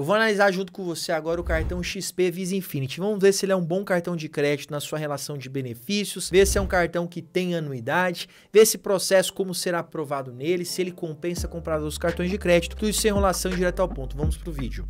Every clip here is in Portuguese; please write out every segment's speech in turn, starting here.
Eu vou analisar junto com você agora o cartão XP Visa Infinity. Vamos ver se ele é um bom cartão de crédito na sua relação de benefícios, ver se é um cartão que tem anuidade, ver esse processo como será aprovado nele, se ele compensa comprar outros cartões de crédito. Tudo isso sem enrolação direto ao ponto. Vamos pro vídeo.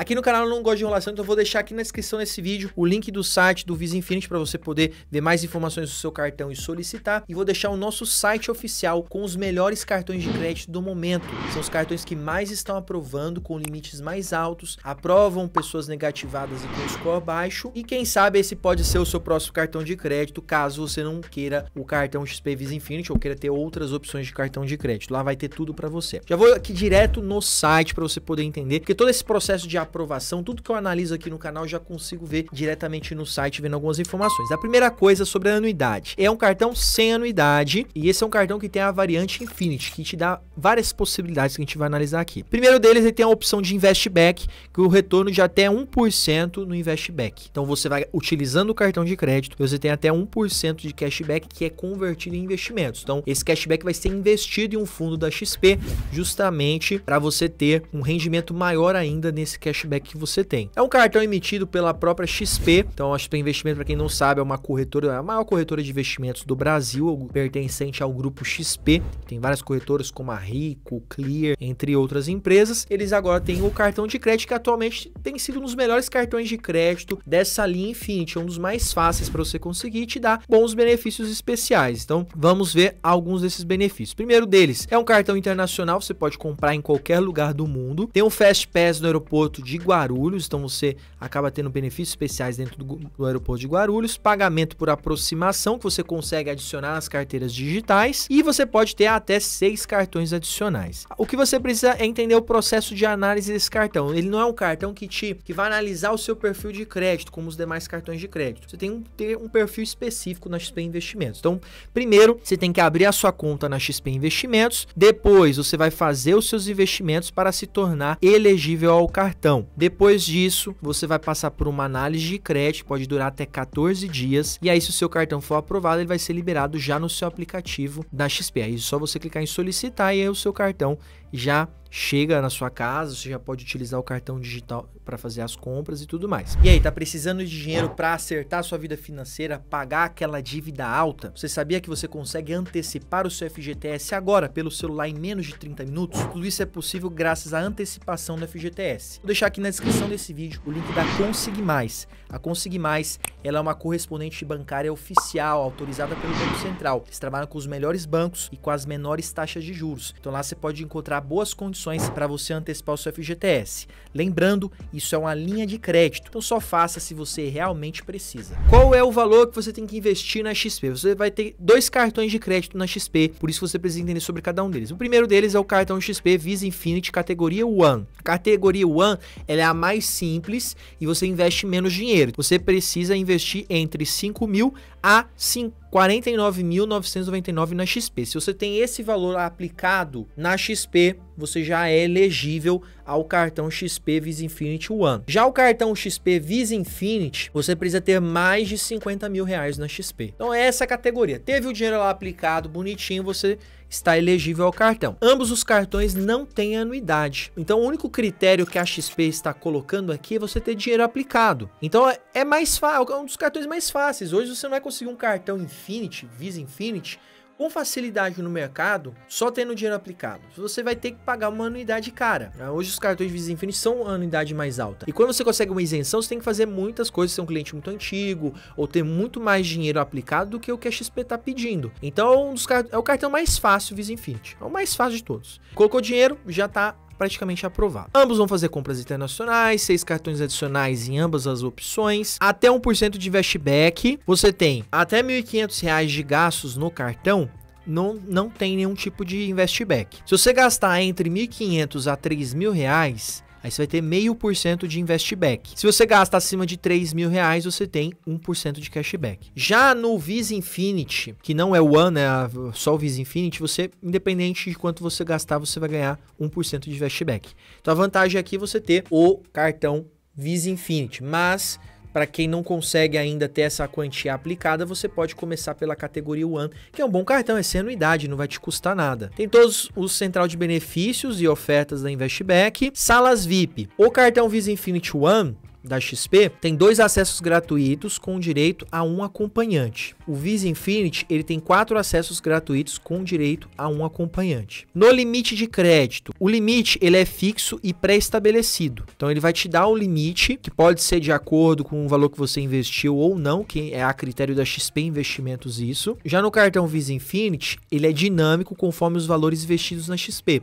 Aqui no canal eu não gosto de enrolação, então eu vou deixar aqui na descrição desse vídeo o link do site do Visa Infinity para você poder ver mais informações do seu cartão e solicitar. E vou deixar o nosso site oficial com os melhores cartões de crédito do momento. São os cartões que mais estão aprovando com limites mais altos, aprovam pessoas negativadas e com score baixo. E quem sabe esse pode ser o seu próximo cartão de crédito, caso você não queira o cartão XP Visa Infinity ou queira ter outras opções de cartão de crédito. Lá vai ter tudo para você. Já vou aqui direto no site para você poder entender, porque todo esse processo de aprovação, tudo que eu analiso aqui no canal já consigo ver diretamente no site, vendo algumas informações. A primeira coisa sobre a anuidade. É um cartão sem anuidade e esse é um cartão que tem a variante Infinity, que te dá várias possibilidades que a gente vai analisar aqui. Primeiro deles, ele tem a opção de investback, que o retorno de até 1% no investback. Então você vai utilizando o cartão de crédito, você tem até 1% de cashback que é convertido em investimentos. Então esse cashback vai ser investido em um fundo da XP, justamente para você ter um rendimento maior ainda nesse cashback cashback que você tem. É um cartão emitido pela própria XP, então a XP Investimento, para quem não sabe, é uma corretora, é a maior corretora de investimentos do Brasil, pertencente ao grupo XP. Tem várias corretoras como a Rico, Clear, entre outras empresas. Eles agora têm o cartão de crédito que atualmente tem sido um dos melhores cartões de crédito dessa linha Infinity, é um dos mais fáceis para você conseguir e te dá bons benefícios especiais. Então, vamos ver alguns desses benefícios. Primeiro deles, é um cartão internacional, você pode comprar em qualquer lugar do mundo. Tem um Fast Pass no aeroporto de de Guarulhos, então você acaba tendo benefícios especiais dentro do, do aeroporto de Guarulhos, pagamento por aproximação, que você consegue adicionar as carteiras digitais, e você pode ter até seis cartões adicionais. O que você precisa é entender o processo de análise desse cartão. Ele não é um cartão que te que vai analisar o seu perfil de crédito, como os demais cartões de crédito. Você tem que ter um perfil específico na XP Investimentos. Então, primeiro, você tem que abrir a sua conta na XP Investimentos, depois você vai fazer os seus investimentos para se tornar elegível ao cartão cartão. Depois disso, você vai passar por uma análise de crédito, pode durar até 14 dias. E aí, se o seu cartão for aprovado, ele vai ser liberado já no seu aplicativo da XP. Aí é só você clicar em solicitar e aí o seu cartão já chega na sua casa, você já pode utilizar o cartão digital, para fazer as compras e tudo mais. E aí, tá precisando de dinheiro para acertar sua vida financeira, pagar aquela dívida alta? Você sabia que você consegue antecipar o seu FGTS agora pelo celular em menos de 30 minutos? Tudo isso é possível graças à antecipação do FGTS. Vou deixar aqui na descrição desse vídeo o link da Consegui Mais. A Consegui Mais, ela é uma correspondente bancária oficial autorizada pelo Banco Central. Eles trabalham com os melhores bancos e com as menores taxas de juros. Então lá você pode encontrar boas condições para você antecipar o seu FGTS. Lembrando, isso é uma linha de crédito. Então só faça se você realmente precisa. Qual é o valor que você tem que investir na XP? Você vai ter dois cartões de crédito na XP, por isso você precisa entender sobre cada um deles. O primeiro deles é o cartão XP Visa Infinity categoria One. A categoria One ela é a mais simples e você investe menos dinheiro. Você precisa investir entre 5 mil a 50 49.999 na XP. Se você tem esse valor aplicado na XP, você já é elegível ao cartão XP Visa Infinity One. Já o cartão XP Visa Infinity, você precisa ter mais de 50 mil reais na XP. Então é essa categoria. Teve o dinheiro lá aplicado, bonitinho, você está elegível ao cartão. Ambos os cartões não têm anuidade. Então o único critério que a XP está colocando aqui é você ter dinheiro aplicado. Então é, é mais fácil, é um dos cartões mais fáceis. Hoje você não vai conseguir um cartão Infinity, Visa Infinity com facilidade no mercado só tendo dinheiro aplicado. Você vai ter que pagar uma anuidade cara. Ah, hoje os cartões de Visa Infinite são a anuidade mais alta. E quando você consegue uma isenção, você tem que fazer muitas coisas, ser um cliente muito antigo ou ter muito mais dinheiro aplicado do que o que a XP está pedindo. Então, um dos é o cartão mais fácil Visa Infinite. É o mais fácil de todos. Colocou dinheiro, já está praticamente aprovado. Ambos vão fazer compras internacionais, seis cartões adicionais em ambas as opções, até 1% de cashback. Você tem até R$ 1.500 de gastos no cartão, não, não tem nenhum tipo de investback. Se você gastar entre 1.500 a 3.000 reais, Aí você vai ter meio por cento de investback. Se você gasta acima de 3 mil reais, você tem 1% de cashback. Já no Visa Infinity, que não é o One, é só o Visa Infinity, você, independente de quanto você gastar, você vai ganhar 1% de cashback. Então a vantagem aqui é você ter o cartão Visa Infinity, mas para quem não consegue ainda ter essa quantia aplicada, você pode começar pela categoria One, que é um bom cartão, é sem anuidade, não vai te custar nada. Tem todos os central de benefícios e ofertas da Investback, salas VIP. O cartão Visa Infinity One da XP tem dois acessos gratuitos com direito a um acompanhante. O Visa Infinity ele tem quatro acessos gratuitos com direito a um acompanhante. No limite de crédito, o limite ele é fixo e pré-estabelecido. Então ele vai te dar o um limite que pode ser de acordo com o valor que você investiu ou não, que é a critério da XP Investimentos isso. Já no cartão Visa Infinity ele é dinâmico conforme os valores investidos na XP.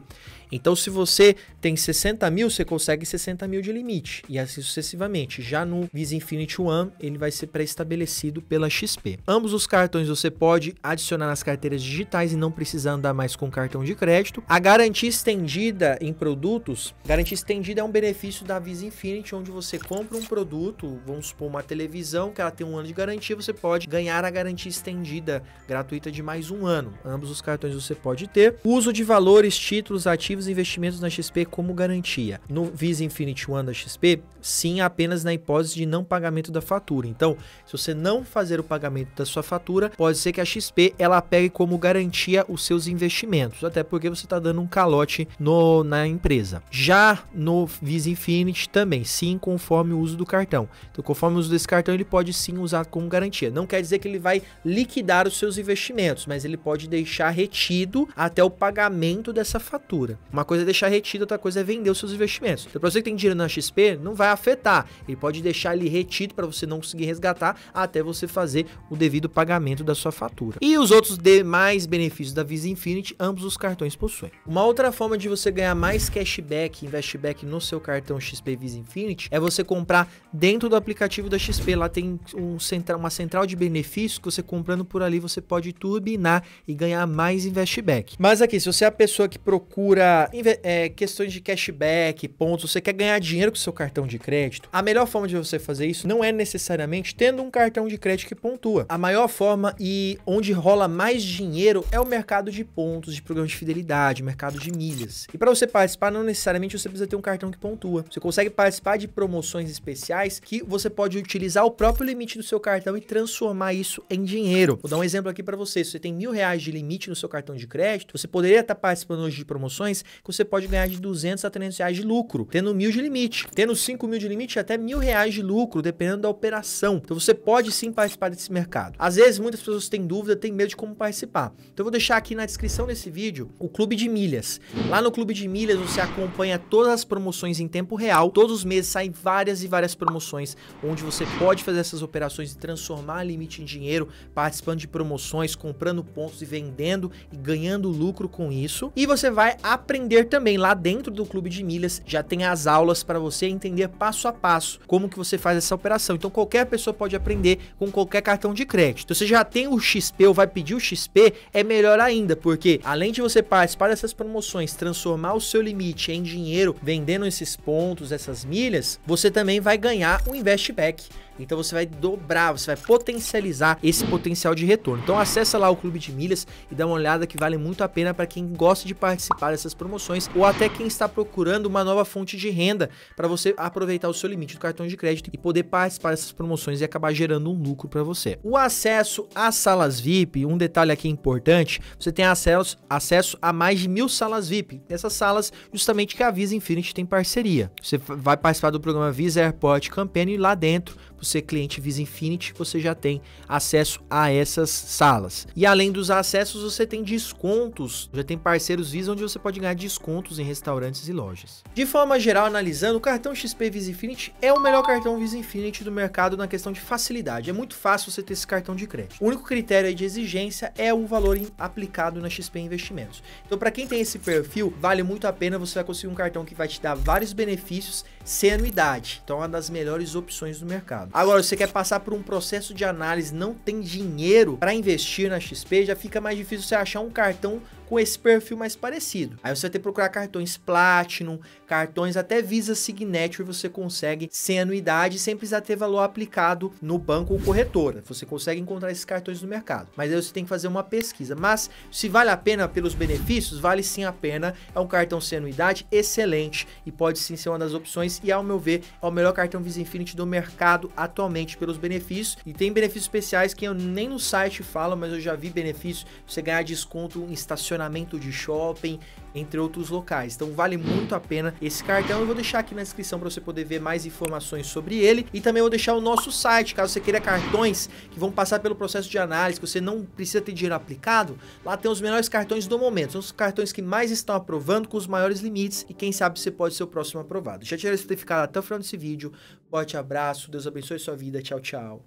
Então, se você tem 60 mil, você consegue 60 mil de limite e assim sucessivamente. Já no Visa Infinity One, ele vai ser pré-estabelecido pela XP. Ambos os cartões você pode adicionar nas carteiras digitais e não precisar andar mais com cartão de crédito. A garantia estendida em produtos, garantia estendida é um benefício da Visa Infinity, onde você compra um produto, vamos supor uma televisão que ela tem um ano de garantia, você pode ganhar a garantia estendida gratuita de mais um ano. Ambos os cartões você pode ter. Uso de valores, títulos, ativos respectivos investimentos na XP como garantia. No Visa Infinity One da XP, sim, apenas na hipótese de não pagamento da fatura. Então, se você não fazer o pagamento da sua fatura, pode ser que a XP ela pegue como garantia os seus investimentos, até porque você está dando um calote no, na empresa. Já no Visa Infinity também, sim, conforme o uso do cartão. Então, conforme o uso desse cartão, ele pode sim usar como garantia. Não quer dizer que ele vai liquidar os seus investimentos, mas ele pode deixar retido até o pagamento dessa fatura. Uma coisa é deixar retido, outra coisa é vender os seus investimentos. Então, para você que tem dinheiro na XP, não vai afetar. Ele pode deixar ele retido para você não conseguir resgatar até você fazer o devido pagamento da sua fatura. E os outros demais benefícios da Visa Infinity, ambos os cartões possuem. Uma outra forma de você ganhar mais cashback, investback no seu cartão XP Visa Infinity é você comprar dentro do aplicativo da XP. Lá tem um central, uma central de benefícios que você comprando por ali você pode turbinar e ganhar mais investback. Mas aqui, se você é a pessoa que procura é, questões de cashback, pontos, você quer ganhar dinheiro com o seu cartão de crédito, a melhor forma de você fazer isso não é necessariamente tendo um cartão de crédito que pontua. A maior forma e onde rola mais dinheiro é o mercado de pontos, de programas de fidelidade, mercado de milhas. E para você participar, não necessariamente você precisa ter um cartão que pontua. Você consegue participar de promoções especiais que você pode utilizar o próprio limite do seu cartão e transformar isso em dinheiro. Vou dar um exemplo aqui para você. Se você tem mil reais de limite no seu cartão de crédito, você poderia estar tá participando hoje de promoções que você pode ganhar de 200 a 300 reais de lucro, tendo mil de limite, tendo 5 mil de limite até mil reais de lucro, dependendo da operação. Então você pode sim participar desse mercado. Às vezes muitas pessoas têm dúvida, têm medo de como participar. Então eu vou deixar aqui na descrição desse vídeo o Clube de Milhas. Lá no Clube de Milhas você acompanha todas as promoções em tempo real. Todos os meses saem várias e várias promoções onde você pode fazer essas operações e transformar limite em dinheiro, participando de promoções, comprando pontos e vendendo e ganhando lucro com isso. E você vai aprender aprender também. Lá dentro do clube de milhas já tem as aulas para você entender passo a passo como que você faz essa operação. Então qualquer pessoa pode aprender com qualquer cartão de crédito. Se então, você já tem o XP ou vai pedir o XP, é melhor ainda, porque além de você participar dessas promoções, transformar o seu limite em dinheiro, vendendo esses pontos, essas milhas, você também vai ganhar o um investback. Então você vai dobrar, você vai potencializar esse potencial de retorno. Então acessa lá o Clube de Milhas e dá uma olhada que vale muito a pena para quem gosta de participar dessas promoções ou até quem está procurando uma nova fonte de renda para você aproveitar o seu limite do cartão de crédito e poder participar dessas promoções e acabar gerando um lucro para você. O acesso às salas VIP, um detalhe aqui importante, você tem acesso, acesso a mais de mil salas VIP. Essas salas, justamente que a Visa Infinity tem parceria. Você vai participar do programa Visa Airport Campaign e lá dentro você cliente Visa Infinity, você já tem acesso a essas salas. E além dos acessos, você tem descontos, já tem parceiros Visa onde você pode ganhar descontos em restaurantes e lojas. De forma geral, analisando, o cartão XP Visa Infinity é o melhor cartão Visa Infinity do mercado na questão de facilidade. É muito fácil você ter esse cartão de crédito. O único critério de exigência é o valor aplicado na XP Investimentos. Então, para quem tem esse perfil, vale muito a pena, você vai conseguir um cartão que vai te dar vários benefícios sem anuidade. Então, é uma das melhores opções do mercado mercado. Agora, você quer passar por um processo de análise, não tem dinheiro para investir na XP, já fica mais difícil você achar um cartão com esse perfil mais parecido. Aí você vai ter que procurar cartões Platinum, cartões até Visa Signature você consegue sem anuidade, sem precisar ter valor aplicado no banco ou corretora. Você consegue encontrar esses cartões no mercado. Mas aí você tem que fazer uma pesquisa. Mas se vale a pena pelos benefícios, vale sim a pena. É um cartão sem anuidade excelente e pode sim ser uma das opções e ao meu ver é o melhor cartão Visa Infinity do mercado atualmente pelos benefícios e tem benefícios especiais que eu nem no site falo, mas eu já vi benefícios, você ganhar desconto em estacionamento estacionamento de shopping, entre outros locais. Então vale muito a pena esse cartão. Eu vou deixar aqui na descrição para você poder ver mais informações sobre ele e também vou deixar o nosso site, caso você queira cartões que vão passar pelo processo de análise, que você não precisa ter dinheiro aplicado, lá tem os melhores cartões do momento, são os cartões que mais estão aprovando com os maiores limites e quem sabe você pode ser o próximo aprovado. Já tirei o certificado até o final desse vídeo. Forte abraço, Deus abençoe sua vida. Tchau, tchau.